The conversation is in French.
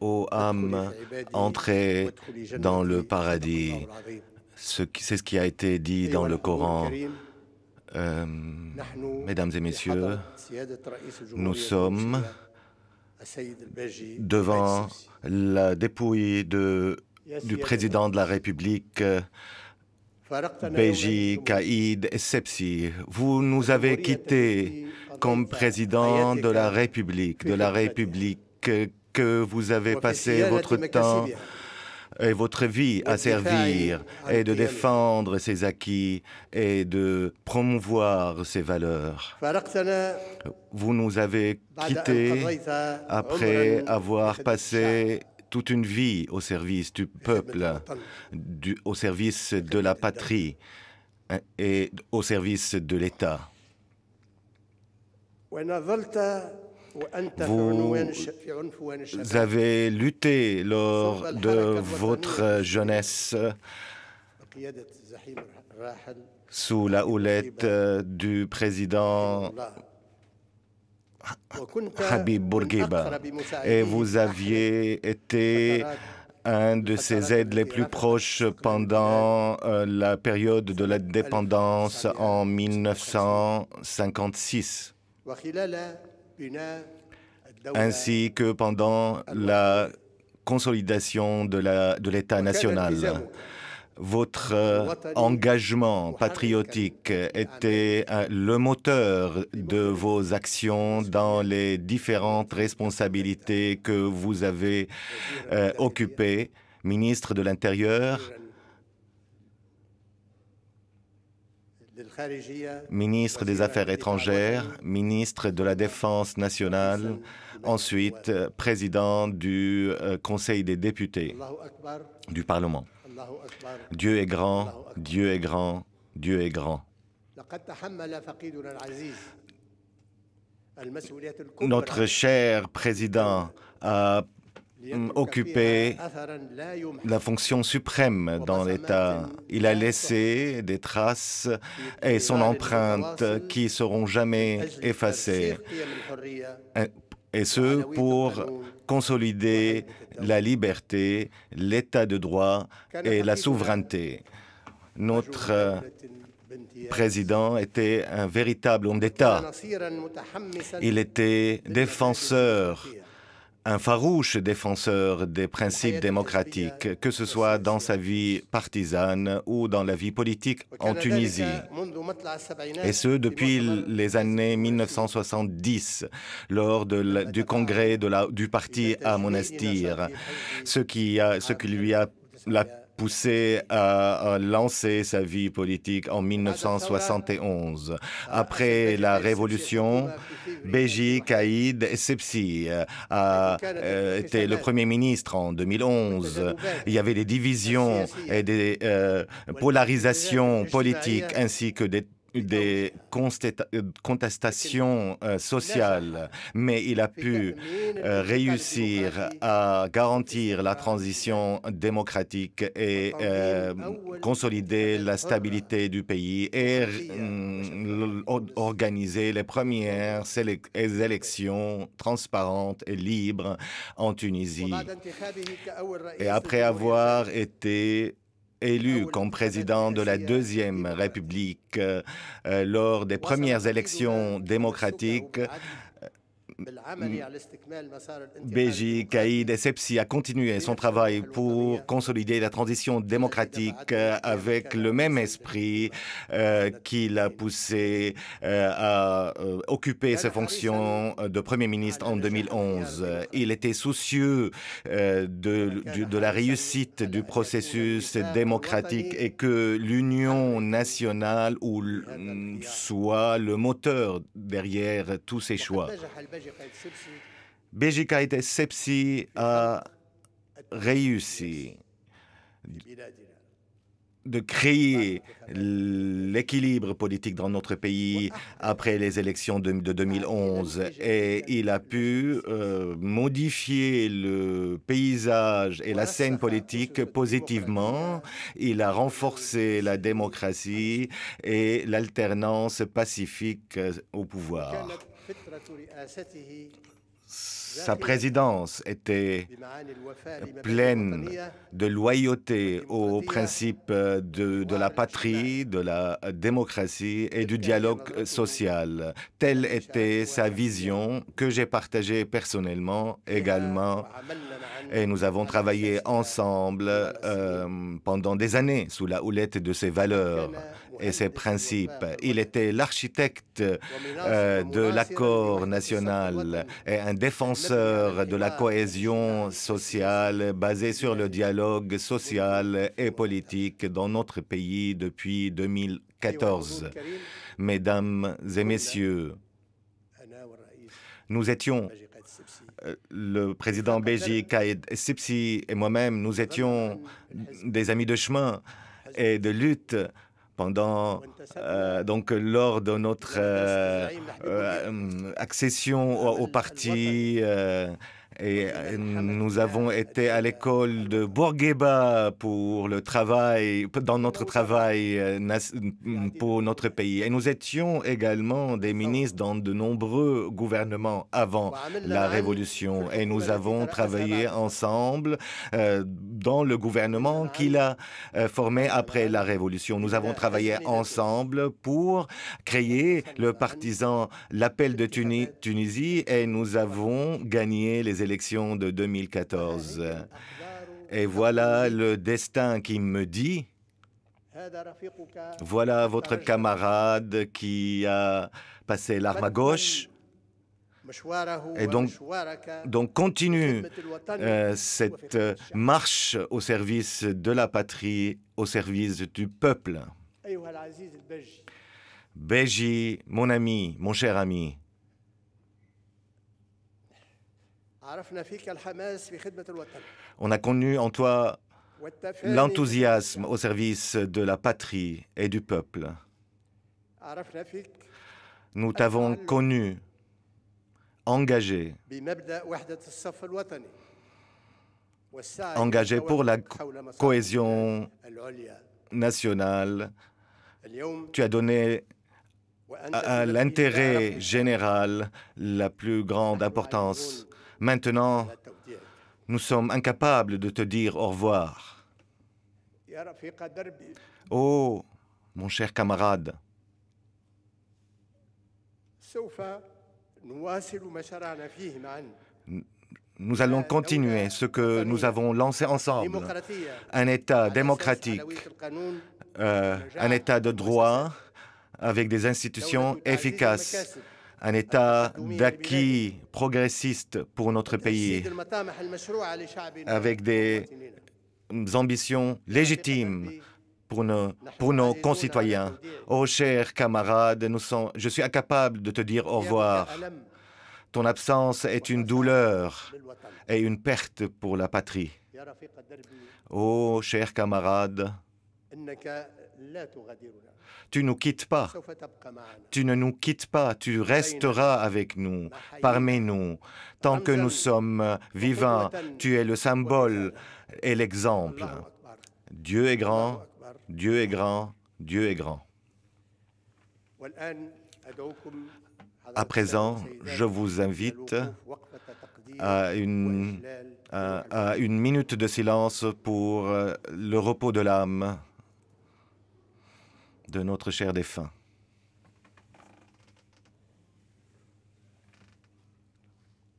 Ô âme, entrez dans le paradis. C'est ce qui a été dit dans le Coran. Euh, mesdames et messieurs, nous sommes devant la dépouille du président de la République Beji, Kaïd et Sepsi, vous nous avez quittés comme président de la République, de la République que vous avez passé votre temps et votre vie à servir et de défendre ses acquis et de promouvoir ses valeurs. Vous nous avez quittés après avoir passé toute une vie au service du peuple, au service de la patrie hein, et au service de l'État. Vous avez lutté lors de votre jeunesse sous la houlette euh, du président Habib Bourguiba. Et vous aviez été un de ses aides les plus proches pendant euh, la période de la dépendance en 1956, ainsi que pendant la consolidation de l'État national. Votre euh, engagement patriotique était euh, le moteur de vos actions dans les différentes responsabilités que vous avez euh, occupées, ministre de l'Intérieur, ministre des Affaires étrangères, ministre de la Défense nationale, ensuite président du Conseil des députés du Parlement. Dieu est grand, Dieu est grand, Dieu est grand. Notre cher président a mm, occupé la fonction suprême dans l'État. Il a laissé des traces et son empreinte qui seront jamais effacées. Et ce, pour consolider la liberté, l'état de droit et la souveraineté. Notre euh, président était un véritable homme d'État. Il était défenseur un farouche défenseur des principes démocratiques, que ce soit dans sa vie partisane ou dans la vie politique en Tunisie. Et ce, depuis les années 1970, lors de du congrès de la, du parti à Monastir, ce qui, a, ce qui lui a la poussé à euh, euh, lancer sa vie politique en 1971. Après la révolution, Béji, Caïd Sepsi a euh, été le premier ministre en 2011. Il y avait des divisions et des polarisations politiques ainsi que des des ah euh, contestations euh, sociales, mais il a pu euh, réussir à garantir la transition démocratique et ah, consolider la oh stabilité du pays et hum, organiser les premières élections transparentes et libres en Tunisie. Et après avoir été élu ah comme président de la Deuxième République euh, euh, lors des premières élections démocratiques Béji, Caïd et Sepsi a continué son travail pour consolider la transition démocratique avec le même esprit euh, qui l'a poussé euh, à euh, occuper ses fonctions euh, de Premier ministre en 2011. Il était soucieux de, la réussite du processus démocratique et que l'union nationale soit le moteur derrière tous ces choix. BJK et sepsi a euh, réussi de créer l'équilibre politique dans notre pays après les élections de, 2011 et ah, il a pu euh, modifier le paysage et la scène politique positivement. Il a renforcé la démocratie et l'alternance pacifique au pouvoir. فترة رئاسته sa présidence était pleine de loyauté aux principes de, la patrie, de la démocratie et du dialogue social. Telle était sa vision que j'ai partagée personnellement également. Et nous avons travaillé ensemble euh, pendant des années sous la houlette de ses valeurs et ses principes. Il était l'architecte euh, de l'accord national et un défenseur de la cohésion sociale basée sur le dialogue social et politique dans notre pays depuis 2014. Mesdames et messieurs, nous étions euh, le président Béji, Kaïd Sipsi et moi-même, nous étions des amis de chemin et de lutte pendant euh, donc lors de notre euh, euh, accession au parti et euh, nous euh, avons été à l'école de Bourguiba pour le travail, dans notre travail euh, pour notre pays. Et nous étions également des ministres dans de nombreux gouvernements avant bah, la Révolution. Et nous avons travaillé ensemble dans le gouvernement qu'il a formé après la Révolution. Nous avons travaillé ensemble pour créer le partisan l'appel de Tunisie et nous avons gagné les élections de 2014. Et voilà le destin qui me dit, voilà votre camarade qui a passé l'arme à gauche. Et donc, continue euh, cette euh, marche au service de la patrie, au service du peuple. Beji, mon ami, mon cher ami. On a connu en toi l'enthousiasme au service de la patrie et du peuple. Nous t'avons connu, engagé, engagé pour la cohésion nationale. Tu as donné à l'intérêt général la plus grande importance. Maintenant, nous sommes incapables de te dire au revoir. Oh, mon cher camarade, nous allons continuer ce que nous avons lancé ensemble, un État démocratique, euh, un État de droit avec des institutions efficaces un état d'acquis progressiste pour notre pays, avec des ambitions légitimes pour nos, concitoyens. Oh chers camarades, nous sont, je suis incapable de te dire au revoir. Ton absence est une douleur et une perte pour la patrie. Oh chers camarades, tu nous quittes pas. Tu ne nous quittes pas. Tu resteras avec nous, parmi nous. Tant que nous sommes vivants, tu es le symbole et l'exemple. Dieu est grand, Dieu est grand, Dieu est grand. À présent, je vous invite à une, à une minute de silence pour euh, le repos de l'âme de notre cher défunt.